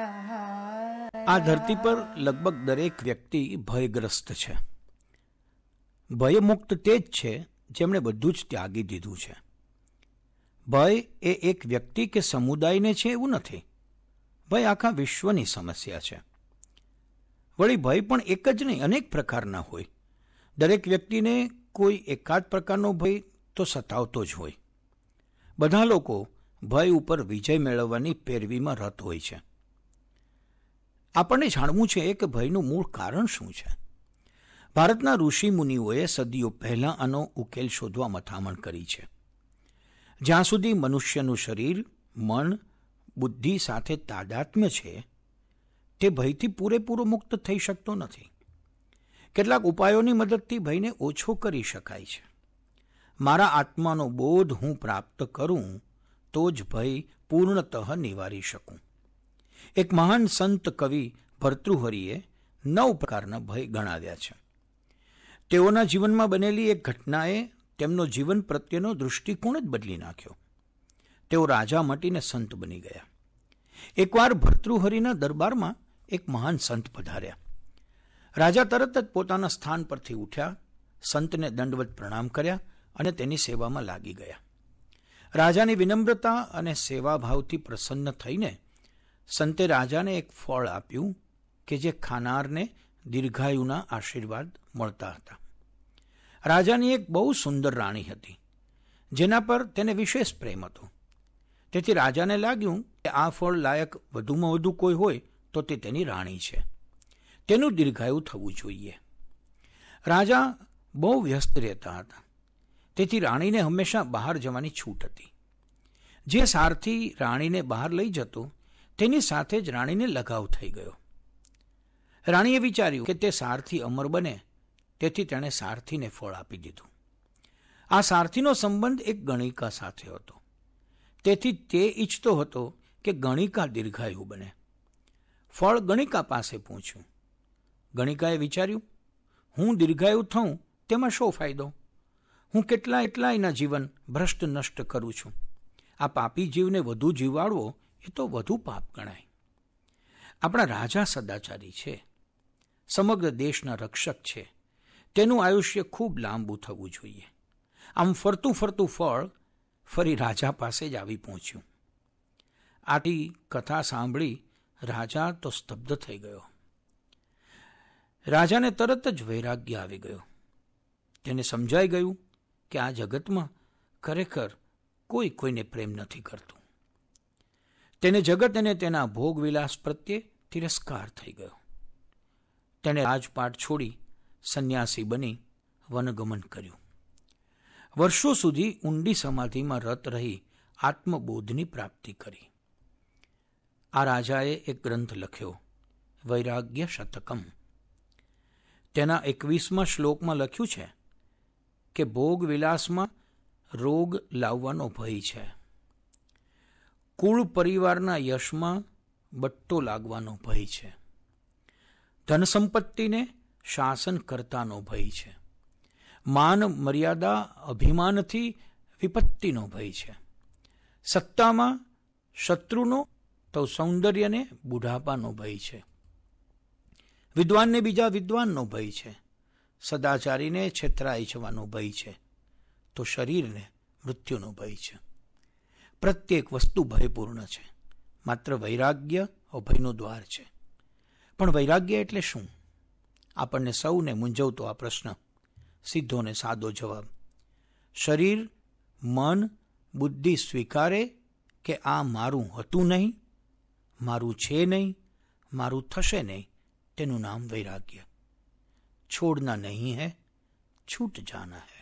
આ ધરતી પર લગભગ દરેક વ્યક્તિ ભયગ્રસ્ત છે ભયમુક્ત તે જ છે જેમણે બધું જ ત્યાગી દીધું છે ભય એ એક વ્યક્તિ કે સમુદાયને છે એવું નથી ભય આખા વિશ્વની સમસ્યા છે વળી ભય પણ એક જ નહીં અનેક પ્રકારના હોય દરેક વ્યક્તિને કોઈ એકાદ પ્રકારનો ભય તો સતાવતો જ હોય બધા લોકો ભય ઉપર વિજય મેળવવાની પેરવીમાં રત હોય છે આપણને જાણવું છે કે ભયનું મૂળ કારણ શું છે ભારતના ઋષિ મુનિઓએ સદીઓ પહેલાં આનો ઉકેલ શોધવા મથામણ કરી છે જ્યાં સુધી મનુષ્યનું શરીર મન બુદ્ધિ સાથે તાદાત્મ્ય છે તે ભયથી પૂરેપૂરો મુક્ત થઈ શકતો નથી કેટલાક ઉપાયોની મદદથી ભયને ઓછો કરી શકાય છે મારા આત્માનો બોધ હું પ્રાપ્ત કરું તો જ ભય પૂર્ણતઃ નિવારી શકું એક મહાન સંત કવિ ભર્તૃહરિએ નવ પ્રકારના ભય ગણાવ્યા છે તેઓના જીવનમાં બનેલી એક ઘટનાએ તેમનો જીવન પ્રત્યેનો દૃષ્ટિકોણ જ બદલી નાખ્યો તેઓ રાજા મટીને સંત બની ગયા એકવાર ભર્તૃહરિના દરબારમાં એક મહાન સંત પધાર્યા રાજા તરત જ પોતાના સ્થાન પરથી ઉઠ્યા સંતને દંડવત પ્રણામ કર્યા અને તેની સેવામાં લાગી ગયા રાજાની વિનમ્રતા અને સેવાભાવથી પ્રસન્ન થઈને સંતે રાજાને એક ફળ આપ્યું કે જે ખાનારને દીર્ઘાયુના આશીર્વાદ મળતા હતા રાજાની એક બહુ સુંદર રાણી હતી જેના પર તેને વિશેષ પ્રેમ હતો તેથી રાજાને લાગ્યું કે આ ફળ લાયક વધુમાં વધુ કોઈ હોય તો તે તેની રાણી છે તેનું દીર્ઘાયુ થવું જોઈએ રાજા બહુ વ્યસ્ત રહેતા હતા તેથી રાણીને હંમેશા બહાર જવાની છૂટ હતી જે સારથી રાણીને બહાર લઈ જતો તેની સાથે જ રાણીને લગાવ થઈ ગયો રાણીએ વિચાર્યું કે તે સારથી અમર બને તેથી તેણે સારથીને ફળ આપી દીધું આ સારથીનો સંબંધ એક ગણિકા સાથે હતો તેથી તે ઈચ્છતો હતો કે ગણિકા દીર્ઘાયુ બને ફળ ગણિકા પાસે પૂછ્યું ગણિકાએ વિચાર્યું હું દીર્ઘાયુ થઉં તેમાં શો ફાયદો હું કેટલા એટલા એના જીવન ભ્રષ્ટ નષ્ટ કરું છું આ પાપી જીવને વધુ જીવાડવો એ તો વધુ પાપ ગણાય આપણા રાજા સદાચારી છે સમગ્ર દેશના રક્ષક છે તેનું આયુષ્ય ખૂબ લાંબુ થવું જોઈએ આમ ફરતું ફરતું ફળ ફરી રાજા પાસે જ આવી પહોંચ્યું આટી કથા સાંભળી રાજા તો સ્તબ્ધ થઈ ગયો રાજાને તરત જ વૈરાગ્ય આવી ગયો તેને સમજાઈ ગયું કે આ જગતમાં ખરેખર કોઈ કોઈને પ્રેમ નથી કરતું તેને જગત અને તેના ભોગવિલાસ પ્રત્યે તિરસ્કાર થઈ ગયો તેણે રાજપાટ છોડી સંન્યાસી બની વનગમન કર્યું વર્ષો સુધી ઊંડી સમાધિમાં રત રહી આત્મબોધની પ્રાપ્તિ કરી આ રાજાએ એક ગ્રંથ લખ્યો વૈરાગ્ય શતકમ તેના એકવીસમાં શ્લોકમાં લખ્યું છે કે ભોગ વિલાસમાં રોગ લાવવાનો ભય છે કુળ પરિવારના યશમાં બટ્ટો લાગવાનો ભય છે ધન સંપત્તિને શાસન કરતાનો ભય છે માન મર્યાદા અભિમાનથી વિપત્તિનો ભય છે સત્તામાં શત્રુનો તો સૌંદર્યને બુઢાપાનો ભય છે વિદ્વાનને બીજા વિદ્વાનનો ભય છે સદાચારીને છેતરાઈ જવાનો ભય છે તો શરીરને મૃત્યુનો ભય છે પ્રત્યેક વસ્તુ ભયપૂર્ણ છે માત્ર વૈરાગ્ય અભયનું દ્વાર છે પણ વૈરાગ્ય એટલે શું આપણને સૌને મૂંઝવતો આ પ્રશ્ન સીધો ને સાદો જવાબ શરીર મન બુદ્ધિ સ્વીકારે કે આ મારું હતું નહીં મારું છે નહીં મારું થશે નહીં તેનું નામ વૈરાગ્ય છોડના નહીં હે છૂટ જાના હે